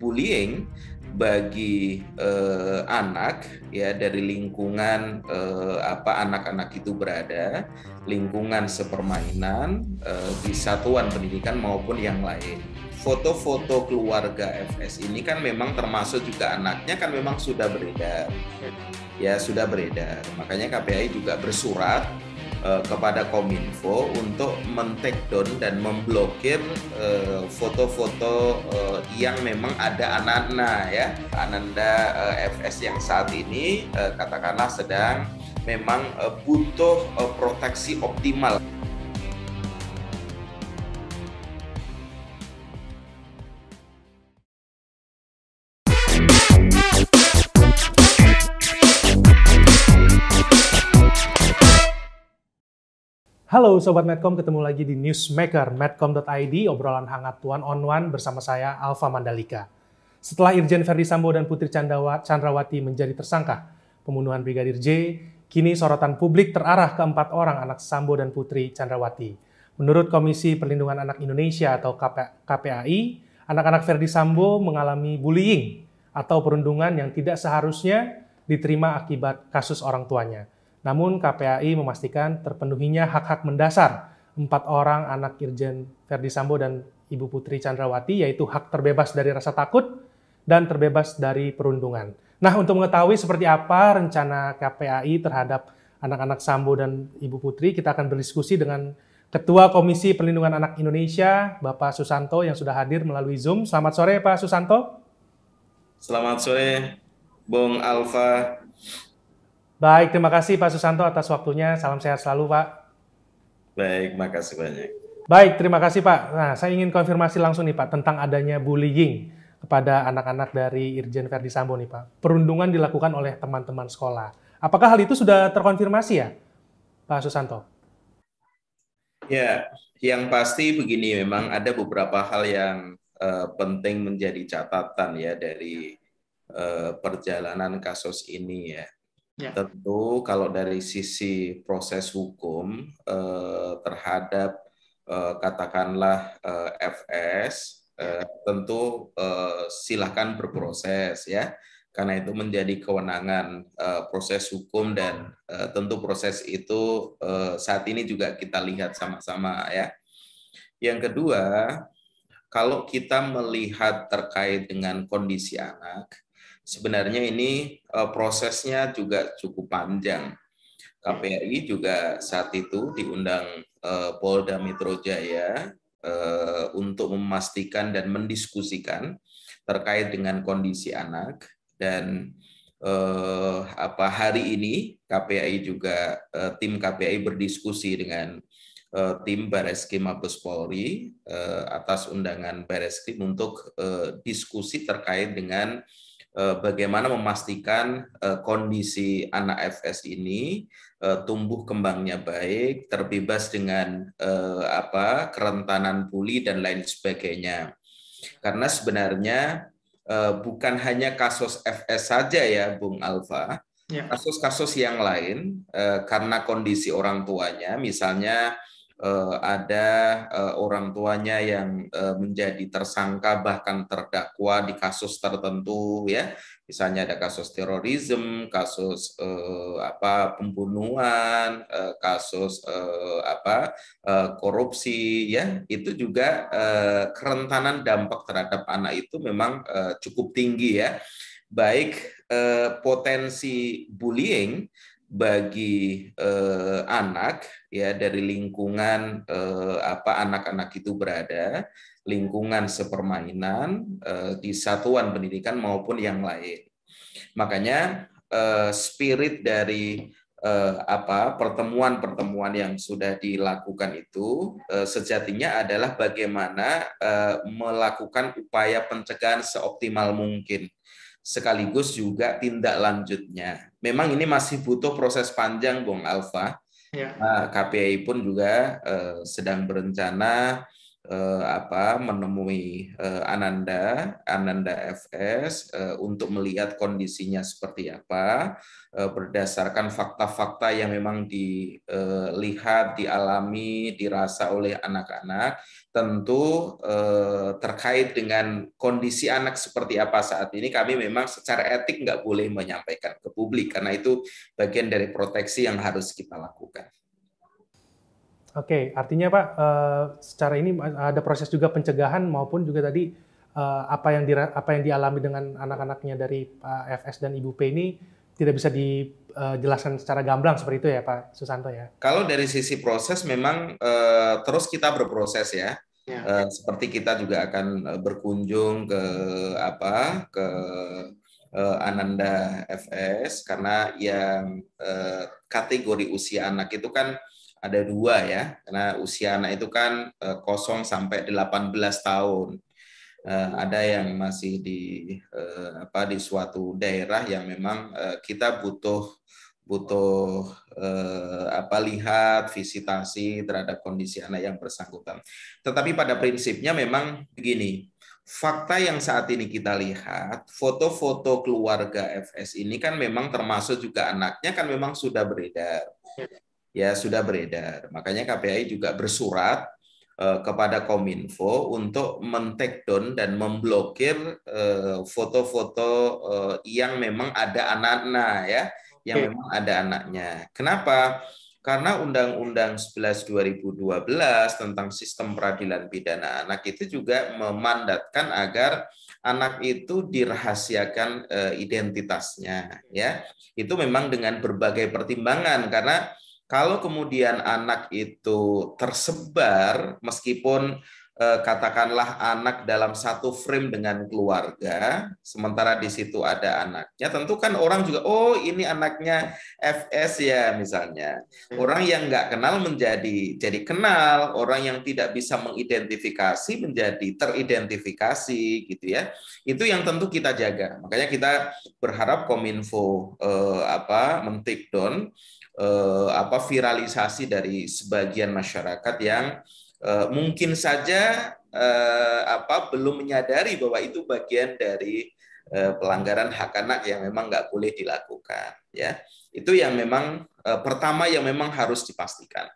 bullying bagi eh, anak ya dari lingkungan eh, apa anak-anak itu berada, lingkungan sepermainan, eh, di satuan pendidikan maupun yang lain. Foto-foto keluarga FS ini kan memang termasuk juga anaknya kan memang sudah beredar. Ya, sudah beredar. Makanya KPI juga bersurat Eh, kepada Kominfo untuk men-take down dan memblokir foto eh, foto-foto uh, yang memang ada Ananda ya. Ananda uh, FS yang saat ini uh, katakanlah sedang memang uh, butuh uh, proteksi optimal. Halo Sobat Medcom, ketemu lagi di Newsmaker medcom.id, obrolan hangat tuan on one bersama saya Alfa Mandalika. Setelah Irjen Ferdi Sambo dan Putri Chandrawati menjadi tersangka pembunuhan Brigadir J, kini sorotan publik terarah ke empat orang anak Sambo dan Putri Chandrawati. Menurut Komisi Perlindungan Anak Indonesia atau KPAI, anak-anak Verdi Sambo mengalami bullying atau perundungan yang tidak seharusnya diterima akibat kasus orang tuanya. Namun KPAI memastikan terpenuhinya hak-hak mendasar empat orang anak Irjen Verdi Sambo dan Ibu Putri Chandrawati, yaitu hak terbebas dari rasa takut dan terbebas dari perundungan. Nah, untuk mengetahui seperti apa rencana KPAI terhadap anak-anak Sambo dan Ibu Putri, kita akan berdiskusi dengan Ketua Komisi Perlindungan Anak Indonesia, Bapak Susanto yang sudah hadir melalui Zoom. Selamat sore, Pak Susanto. Selamat sore, Bung Alfa. Baik, terima kasih Pak Susanto atas waktunya. Salam sehat selalu, Pak. Baik, makasih banyak. Baik, terima kasih Pak. Nah, saya ingin konfirmasi langsung nih Pak tentang adanya bullying kepada anak-anak dari Irjen Verdi Sambo nih Pak. Perundungan dilakukan oleh teman-teman sekolah. Apakah hal itu sudah terkonfirmasi ya, Pak Susanto? Ya, yang pasti begini memang ada beberapa hal yang uh, penting menjadi catatan ya dari uh, perjalanan kasus ini ya. Ya. Tentu kalau dari sisi proses hukum eh, terhadap eh, katakanlah eh, FS ya. eh, tentu eh, silahkan berproses ya karena itu menjadi kewenangan uh, proses hukum dan uh, tentu proses itu uh, saat ini juga kita lihat sama-sama ya. Yang kedua, kalau kita melihat terkait dengan kondisi anak, sebenarnya ini eh, prosesnya juga cukup panjang. KPI juga saat itu diundang eh, Polda Metro Jaya eh, untuk memastikan dan mendiskusikan terkait dengan kondisi anak dan eh, apa hari ini KPI juga eh, tim KPI berdiskusi dengan eh, tim Bareskrim Mabes Polri eh, atas undangan Bareskrim untuk eh, diskusi terkait dengan Eh, bagaimana memastikan eh, kondisi anak FS ini eh, tumbuh kembangnya baik, terbebas dengan apa kerentanan puli dan lain sebagainya. Karena sebenarnya bukan hanya kasus FS saja ya, Bung Alfa. Ya. Kasus-kasus yang lain karena kondisi orang tuanya, misalnya Eh, ada eh, orang tuanya yang eh, menjadi tersangka bahkan terdakwa di kasus tertentu ya misalnya ada kasus terorisme kasus apa pembunuhan kasus apa korupsi ya itu juga kerentanan dampak terhadap anak itu memang cukup tinggi ya baik potensi bullying bagi eh, anak ya dari lingkungan eh, apa anak-anak itu berada, lingkungan sepermainan eh, di satuan pendidikan maupun yang lain. Makanya eh, spirit dari eh, apa pertemuan-pertemuan yang sudah dilakukan itu eh, sejatinya adalah bagaimana eh, melakukan upaya pencegahan seoptimal mungkin sekaligus juga tindak lanjutnya. Memang ini masih butuh proses panjang, Bung Alfa. Ya. Nah, KPI pun juga eh, sedang berencana eh, apa menemui eh, Ananda, Ananda FS eh, untuk melihat kondisinya seperti apa eh, berdasarkan fakta-fakta yang memang dilihat, eh, dialami, dirasa oleh anak-anak, tentu eh, terkait dengan kondisi anak seperti apa saat ini kami memang secara etik nggak boleh menyampaikan ke publik karena itu bagian dari proteksi yang harus kita lakukan. Oke, artinya Pak, eh, secara ini ada proses juga pencegahan maupun juga tadi eh, apa yang di, apa yang dialami dengan anak-anaknya dari Pak eh, FS dan Ibu P ini tidak bisa dijelaskan secara gamblang seperti itu ya Pak Susanto ya. Kalau dari sisi proses memang terus kita berproses ya. ya. seperti kita juga akan berkunjung ke apa ke Ananda FS karena yang kategori usia anak itu kan ada dua ya, karena usia anak itu kan eh, kosong sampai 18 tahun. Eh, ada yang masih di eh, apa di suatu daerah yang memang kita butuh butuh apa lihat visitasi terhadap kondisi anak yang bersangkutan. Tetapi pada prinsipnya memang begini, fakta yang saat ini kita lihat, foto-foto keluarga FS ini kan memang termasuk juga anaknya kan memang sudah beredar ya sudah beredar. Makanya KPI juga bersurat eh, kepada Kominfo untuk men-take dan memblokir eh, foto-foto eh, yang memang ada anak-anak ya, yang okay. memang ada anaknya. Kenapa? Karena Undang-Undang 11 2012 tentang sistem peradilan pidana anak itu juga memandatkan agar anak itu dirahasiakan identitasnya ya. Itu memang dengan berbagai pertimbangan karena kalau kemudian anak itu tersebar, meskipun eh, katakanlah anak dalam satu frame dengan keluarga, sementara di situ ada anaknya, tentu kan orang juga, oh ini anaknya FS ya misalnya. Hmm. Orang yang nggak kenal menjadi jadi kenal, orang yang tidak bisa mengidentifikasi menjadi teridentifikasi gitu ya. Itu yang tentu kita jaga. Makanya kita berharap Kominfo eh, apa men eh, apa viralisasi dari sebagian masyarakat yang eh, mungkin saja eh, apa belum menyadari bahwa itu bagian dari eh, pelanggaran hak anak yang memang nggak boleh dilakukan ya itu yang memang eh, pertama yang memang harus dipastikan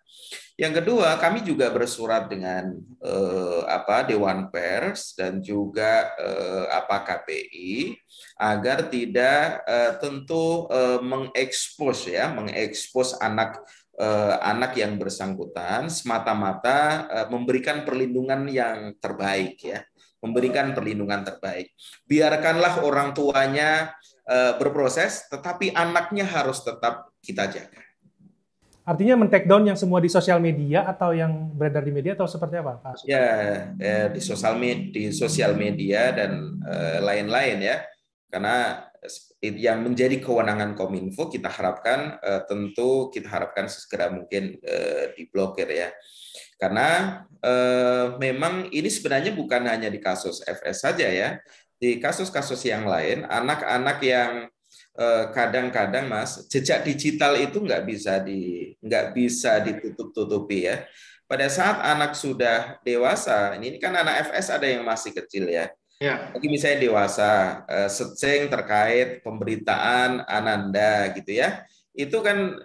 yang kedua kami juga bersurat dengan eh, apa dewan pers dan juga eh, apa KPI agar tidak eh, tentu eh, mengekspos ya mengekspos anak eh, anak yang bersangkutan semata-mata eh, memberikan perlindungan yang terbaik ya memberikan perlindungan terbaik biarkanlah orang tuanya Eh, berproses, tetapi anaknya harus tetap kita jaga. Artinya men down yang semua di sosial media atau yang beredar di media atau seperti apa Pak? Ya, eh, di sosial media, di sosial media dan eh, lain-lain ya. Karena yang menjadi kewenangan Kominfo kita harapkan tentu kita harapkan segera mungkin diblokir ya. Karena memang ini sebenarnya bukan hanya di kasus FS saja ya di kasus-kasus yang lain, anak-anak yang eh, kadang-kadang mas jejak digital itu nggak bisa di nggak bisa ditutup-tutupi ya. Pada saat anak sudah dewasa, ini kan anak FS ada yang masih kecil ya. Ya. Lagi misalnya dewasa, eh, searching terkait pemberitaan ananda gitu ya, itu kan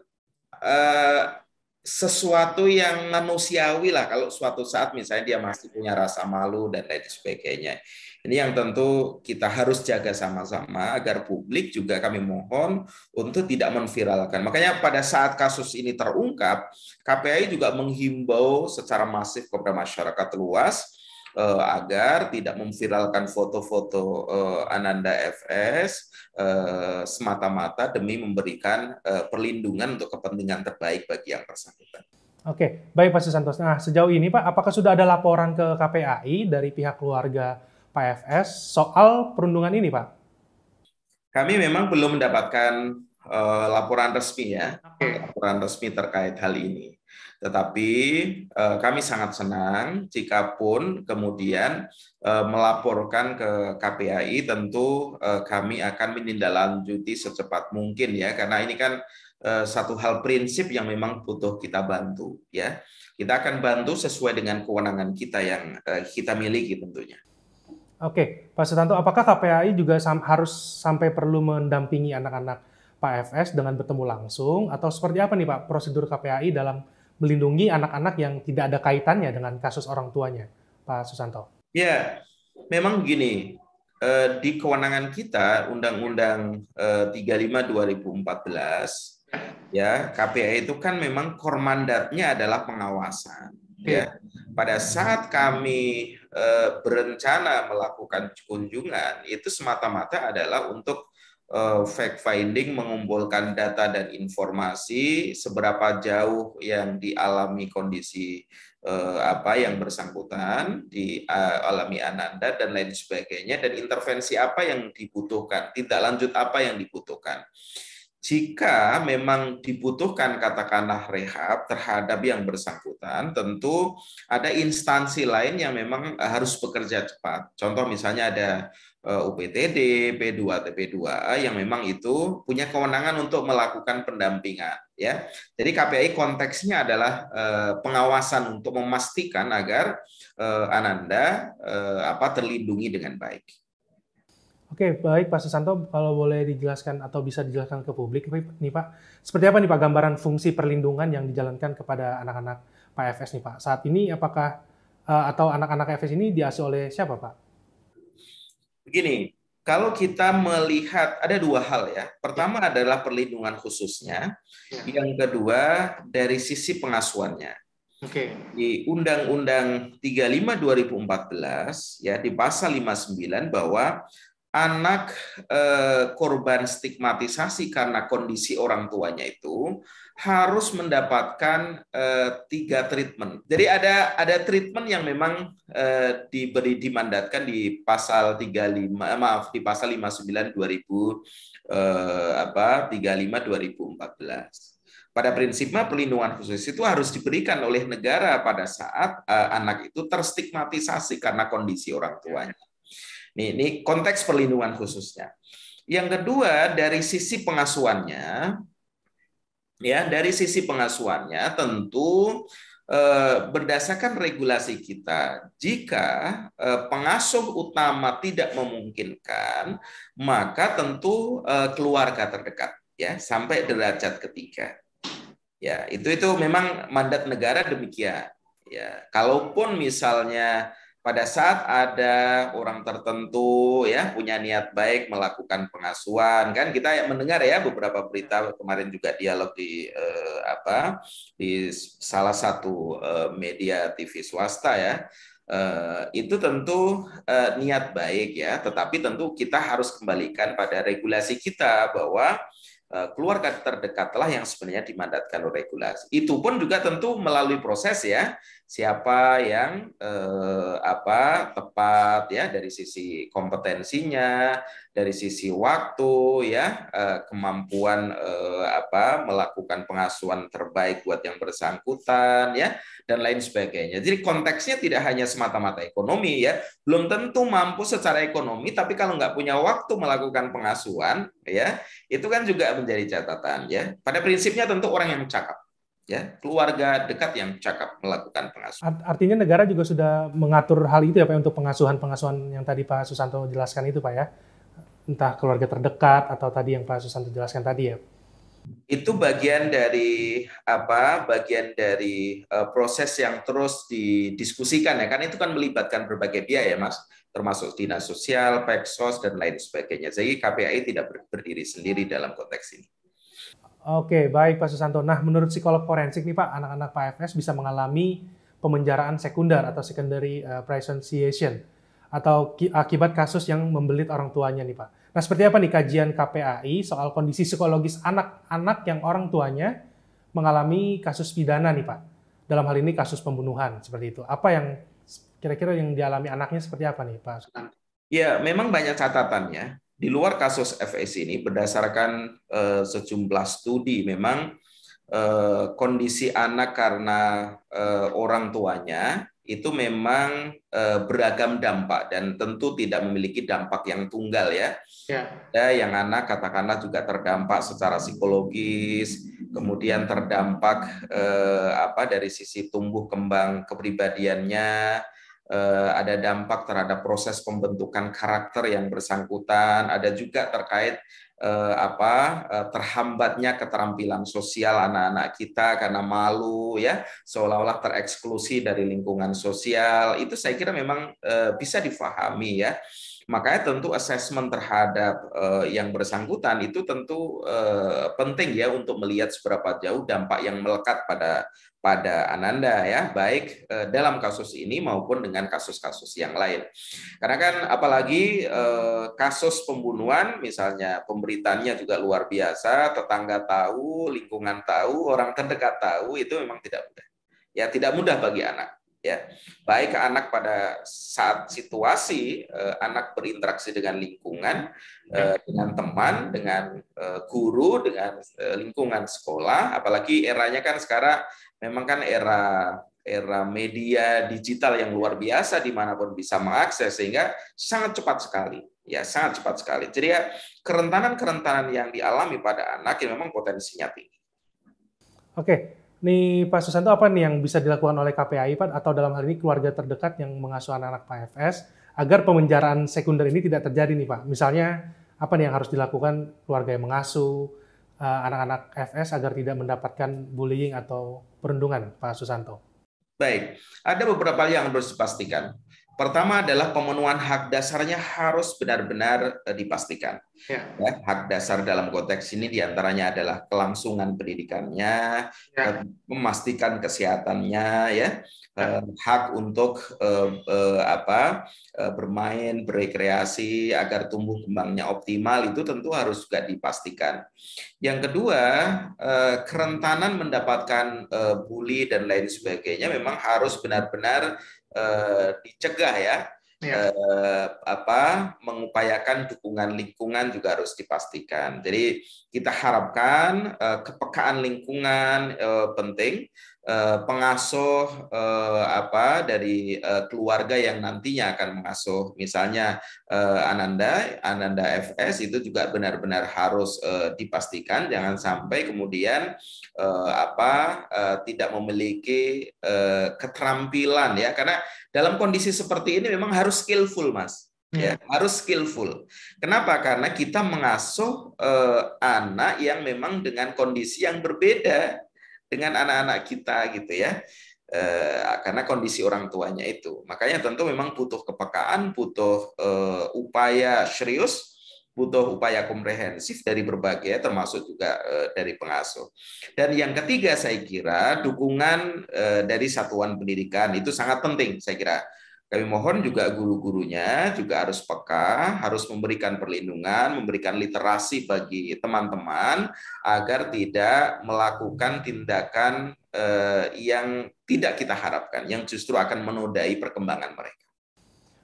eh, sesuatu yang manusiawi lah kalau suatu saat misalnya dia masih punya rasa malu dan lain sebagainya. Ini yang tentu kita harus jaga sama-sama agar publik juga kami mohon untuk tidak memviralkan Makanya pada saat kasus ini terungkap, KPI juga menghimbau secara masif kepada masyarakat luas uh, agar tidak memviralkan foto-foto uh, Ananda FS uh, eh, semata-mata demi memberikan uh, perlindungan untuk kepentingan terbaik bagi yang bersangkutan. Oke, baik Pak Susanto. Nah, sejauh ini Pak, apakah sudah ada laporan ke KPAI dari pihak keluarga Pak FS soal perundungan ini, Pak? Kami memang belum mendapatkan uh, laporan resmi ya, laporan resmi terkait hal ini. Tetapi eh, kami sangat senang jika pun kemudian eh, melaporkan ke KPAI tentu eh, kami akan menindaklanjuti secepat mungkin ya karena ini kan satu hal prinsip yang memang butuh kita bantu ya. Kita akan bantu sesuai dengan kewenangan kita yang kita miliki tentunya. Oke, Pak Sutanto, apakah KPAI juga sam harus sampai perlu mendampingi anak-anak Pak FS dengan bertemu langsung atau seperti apa nih Pak prosedur KPAI dalam melindungi anak-anak yang tidak ada kaitannya dengan kasus orang tuanya, Pak Susanto? Ya, memang gini, eh, di kewenangan kita Undang-Undang 35 eh, 2014 ya KPI itu kan memang kormandatnya adalah pengawasan ya pada saat kami eh, berencana melakukan kunjungan itu semata-mata adalah untuk Eh, fact finding mengumpulkan data dan informasi seberapa jauh yang dialami kondisi eh, apa yang bersangkutan dialami ananda dan lain sebagainya dan intervensi apa yang dibutuhkan tindak lanjut apa yang dibutuhkan jika memang dibutuhkan katakanlah rehab terhadap yang bersangkutan, tentu ada instansi lain yang memang eh, harus bekerja cepat. Contoh misalnya ada eh, UPTD, P2, TP2 yang memang itu punya kewenangan untuk melakukan pendampingan ya. Jadi KPI konteksnya adalah eh, pengawasan untuk memastikan agar Ananda apa terlindungi dengan baik. Oke, baik Pak Susanto, kalau boleh dijelaskan atau bisa dijelaskan ke publik, nih Pak, seperti apa nih Pak gambaran fungsi perlindungan yang dijalankan kepada anak-anak Pak FS nih Pak? Saat ini apakah eh, atau anak-anak FS ini diasuh oleh siapa Pak? Begini, kalau kita melihat ada dua hal ya. Pertama adalah perlindungan khususnya, ya. yang kedua dari sisi pengasuhannya. Oke. Okay. Di Undang-Undang 35 2014 ya di pasal 59 bahwa anak eh, korban stigmatisasi karena kondisi orang tuanya itu harus mendapatkan eh, tiga treatment. Jadi ada ada treatment yang memang eh, diberi dimandatkan di pasal 35 maaf di pasal 59 2000 eh, apa 35 2014. Pada prinsipnya pelindungan khusus itu harus diberikan oleh negara pada saat anak itu terstigmatisasi karena kondisi orang tuanya. Ini, ini konteks perlindungan khususnya. Yang kedua dari sisi pengasuhannya, ya dari sisi pengasuhannya tentu eh, berdasarkan regulasi kita, jika eh, pengasuh utama tidak memungkinkan, maka tentu eh, keluarga terdekat ya sampai derajat ketiga. Ya, itu itu memang mandat negara demikian. Ya, kalaupun misalnya pada saat ada orang tertentu ya punya niat baik melakukan pengasuhan kan kita mendengar ya beberapa berita kemarin juga dialog di eh, apa di salah satu eh, media TV swasta ya eh, itu tentu eh, niat baik ya tetapi tentu kita harus kembalikan pada regulasi kita bahwa Eh, keluarga terdekatlah yang sebenarnya dimandatkan oleh regulasi. Itu pun juga tentu melalui proses ya. Siapa yang eh, apa tepat ya dari sisi kompetensinya, dari sisi waktu ya, eh, kemampuan eh, apa melakukan pengasuhan terbaik buat yang bersangkutan ya dan lain sebagainya. Jadi konteksnya tidak hanya semata-mata ekonomi ya, belum tentu mampu secara ekonomi, tapi kalau nggak punya waktu melakukan pengasuhan ya, itu kan juga menjadi catatan ya. Pada prinsipnya tentu orang yang cakap ya, keluarga dekat yang cakap melakukan pengasuhan. Artinya negara juga sudah mengatur hal itu ya Pak ya, untuk pengasuhan-pengasuhan yang tadi Pak Susanto jelaskan itu Pak ya. Entah keluarga terdekat atau tadi yang Pak Susanto jelaskan tadi ya itu bagian dari apa bagian dari uh, proses yang terus didiskusikan ya kan itu kan melibatkan berbagai biaya, ya mas termasuk dinas sosial, peksos dan lain sebagainya. Jadi KPAI tidak berdiri sendiri dalam konteks ini. Oke, baik Pak Susanto. Nah, menurut psikolog forensik nih Pak, anak-anak Pak FS bisa mengalami pemenjaraan sekunder atau secondary uh, eh, prison atau akibat kasus yang membelit orang tuanya nih Pak. Nah, seperti apa nih kajian KPAI soal kondisi psikologis anak-anak yang orang tuanya mengalami kasus pidana nih Pak? Dalam hal ini kasus pembunuhan seperti itu. Apa yang kira-kira yang dialami anaknya seperti apa nih Pak? Ya, memang banyak catatannya. Di luar kasus FS ini berdasarkan uh, sejumlah studi memang eh, kondisi anak karena eh, orang tuanya itu memang eh, beragam dampak dan tentu tidak memiliki dampak yang tunggal ya. ya. ya yang anak katakanlah juga terdampak secara psikologis, kemudian terdampak uh, apa dari sisi tumbuh kembang kepribadiannya, Eh, ada dampak terhadap proses pembentukan karakter yang bersangkutan, ada juga terkait eh, apa eh, terhambatnya keterampilan sosial anak-anak kita karena malu ya, seolah-olah tereksklusi dari lingkungan sosial. Itu saya kira memang bisa difahami ya. Makanya tentu assessment terhadap eh, yang bersangkutan itu tentu eh, penting ya untuk melihat seberapa jauh dampak yang melekat pada pada Ananda ya, baik eh, dalam kasus ini maupun dengan kasus-kasus yang lain. Karena kan apalagi kasus pembunuhan misalnya pemberitanya juga luar biasa, tetangga tahu, lingkungan tahu, orang terdekat tahu itu memang tidak mudah. Ya tidak mudah bagi anak ya baik anak pada saat situasi eh, anak berinteraksi dengan lingkungan ya. eh, dengan teman dengan eh, guru dengan lingkungan sekolah apalagi eranya kan sekarang memang kan era era media digital yang luar biasa dimanapun bisa mengakses sehingga sangat cepat sekali ya sangat cepat sekali jadi ya kerentanan kerentanan yang dialami pada anak yang memang potensinya tinggi oke Nih Pak Susanto apa nih yang bisa dilakukan oleh KPAI Pak atau dalam hal ini keluarga terdekat yang mengasuh anak-anak Pak FS agar pemenjaraan sekunder ini tidak terjadi nih Pak? Misalnya apa nih yang harus dilakukan keluarga yang mengasuh eh, anak-anak uh, FS agar tidak mendapatkan bullying atau perundungan Pak Susanto? Baik, ada beberapa yang harus dipastikan. Pertama adalah pemenuhan hak dasarnya harus benar-benar eh, dipastikan. Ya. ya. hak dasar dalam konteks ini diantaranya adalah kelangsungan pendidikannya, ya. Eh, memastikan kesehatannya, ya, ya. Eh, hak untuk apa bermain, berekreasi agar tumbuh kembangnya optimal itu tentu harus juga dipastikan. Yang kedua, kerentanan mendapatkan bully dan lain sebagainya memang harus benar-benar Eh, dicegah ya. Ya. Uh, apa mengupayakan dukungan lingkungan juga harus dipastikan. Jadi kita harapkan uh, kepekaan lingkungan uh, penting Eh, pengasuh eh, apa dari eh, keluarga yang nantinya akan mengasuh misalnya Ananda Ananda FS itu juga benar-benar harus dipastikan jangan sampai kemudian apa tidak memiliki keterampilan ya karena dalam kondisi seperti ini memang harus skillful Mas ya hmm. harus skillful. Kenapa? Karena kita mengasuh anak yang memang dengan kondisi yang berbeda dengan anak-anak kita gitu ya eh, karena kondisi orang tuanya itu. Makanya tentu memang butuh kepekaan, butuh eh, upaya serius, butuh upaya komprehensif dari berbagai, termasuk juga eh, dari pengasuh. Dan yang ketiga saya kira dukungan dari satuan pendidikan itu sangat penting saya kira. Kami mohon juga guru-gurunya juga harus peka, harus memberikan perlindungan, memberikan literasi bagi teman-teman agar tidak melakukan tindakan eh, yang tidak kita harapkan, yang justru akan menodai perkembangan mereka.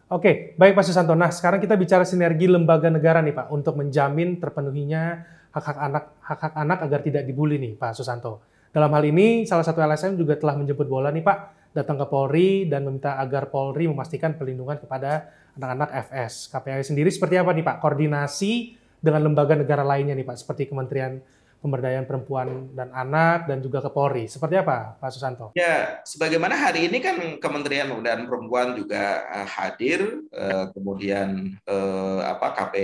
Oke, baik Pak Susanto. Nah, sekarang kita bicara sinergi lembaga negara nih Pak untuk menjamin terpenuhinya hak-hak anak hak-hak anak agar tidak dibully nih Pak Susanto. Dalam hal ini salah satu LSM juga telah menjemput bola nih Pak datang ke Polri dan meminta agar Polri memastikan perlindungan kepada anak-anak FS. KPAI sendiri seperti apa nih Pak koordinasi dengan lembaga negara lainnya nih Pak seperti Kementerian pemberdayaan perempuan dan anak dan juga ke Polri. Seperti apa, Pak Susanto? Ya, sebagaimana hari ini kan Kementerian Pemberdayaan Perempuan juga eh, hadir, eh, kemudian eh, apa KP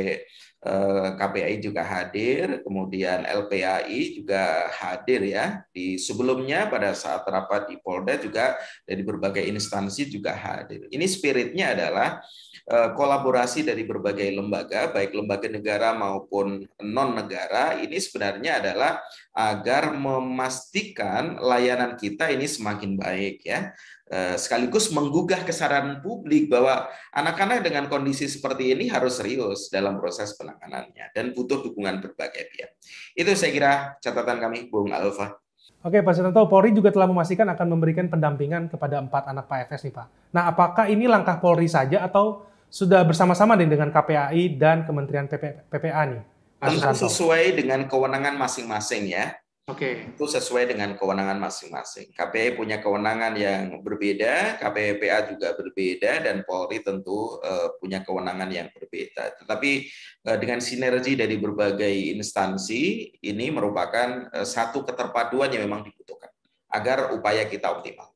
KPI juga hadir, kemudian LPAI juga hadir ya. Di sebelumnya pada saat rapat di Polda juga dari berbagai instansi juga hadir. Ini spiritnya adalah Eh, kolaborasi dari berbagai lembaga, baik lembaga negara maupun non-negara, ini sebenarnya adalah agar memastikan layanan kita ini semakin baik ya eh, sekaligus menggugah kesadaran publik bahwa anak-anak dengan kondisi seperti ini harus serius dalam proses penanganannya dan butuh dukungan berbagai pihak. Itu saya kira catatan kami, Bung Alfa. Oke, Pak Sunanto, Polri juga telah memastikan akan memberikan pendampingan kepada empat anak Pak FS nih, Pak. Nah, apakah ini langkah Polri saja atau sudah bersama-sama dengan KPAI dan Kementerian PP, PPA nih. Tentang sesuai dengan kewenangan masing-masing ya. Oke. Okay. Itu sesuai dengan kewenangan masing-masing. KPAI punya kewenangan yang berbeda, KPPA juga berbeda, dan Polri tentu uh, punya kewenangan yang berbeda. Tetapi uh, dengan sinergi dari berbagai instansi, ini merupakan uh, satu keterpaduan yang memang dibutuhkan agar upaya kita optimal.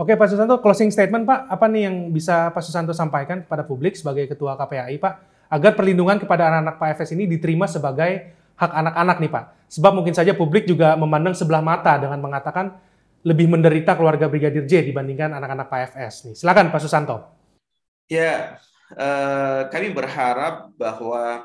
Oke Pak Susanto, closing statement Pak, apa nih yang bisa Pak Susanto sampaikan kepada publik sebagai Ketua KPAI Pak, agar perlindungan kepada anak-anak Pak FS ini diterima sebagai hak anak-anak nih Pak. Sebab mungkin saja publik juga memandang sebelah mata dengan mengatakan lebih menderita keluarga Brigadir J dibandingkan anak-anak Pak FS nih. Silakan Pak Susanto. Ya, eh, kami berharap bahwa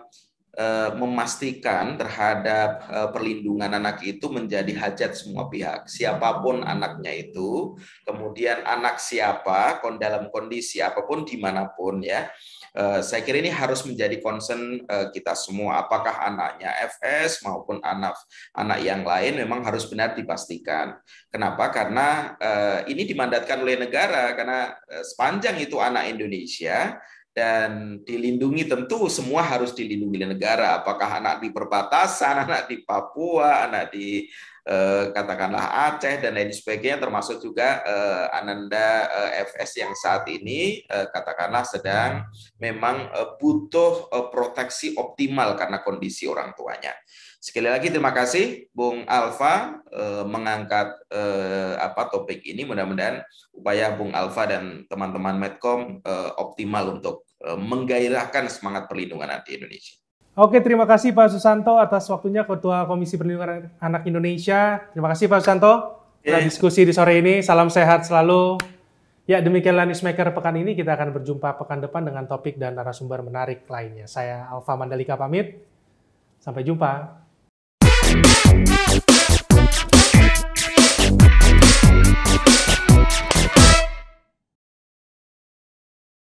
Eh, memastikan terhadap eh, perlindungan anak itu menjadi hajat semua pihak. Siapapun anaknya itu, kemudian anak siapa, dalam kondisi apapun, dimanapun ya. Eh, saya kira ini harus menjadi concern kita semua. Apakah anaknya FS maupun anak anak yang lain memang harus benar dipastikan. Kenapa? Karena ini dimandatkan oleh negara. Karena sepanjang itu anak Indonesia, dan dilindungi tentu semua harus dilindungi oleh negara apakah anak di perbatasan anak di Papua anak di Eh, katakanlah Aceh dan lain sebagainya termasuk juga eh, Ananda eh, FS yang saat ini katakanlah sedang memang butuh proteksi optimal karena kondisi orang tuanya. Sekali lagi terima kasih Bung Alfa mengangkat apa topik ini mudah-mudahan upaya Bung Alfa dan teman-teman Medcom optimal untuk menggairahkan semangat perlindungan anak Indonesia. Oke, terima kasih Pak Susanto atas waktunya Ketua Komisi Perlindungan Anak Indonesia. Terima kasih Pak Susanto yeah. diskusi di sore ini. Salam sehat selalu. Ya, demikianlah Newsmaker pekan ini. Kita akan berjumpa pekan depan dengan topik dan narasumber menarik lainnya. Saya Alfa Mandalika pamit. Sampai jumpa.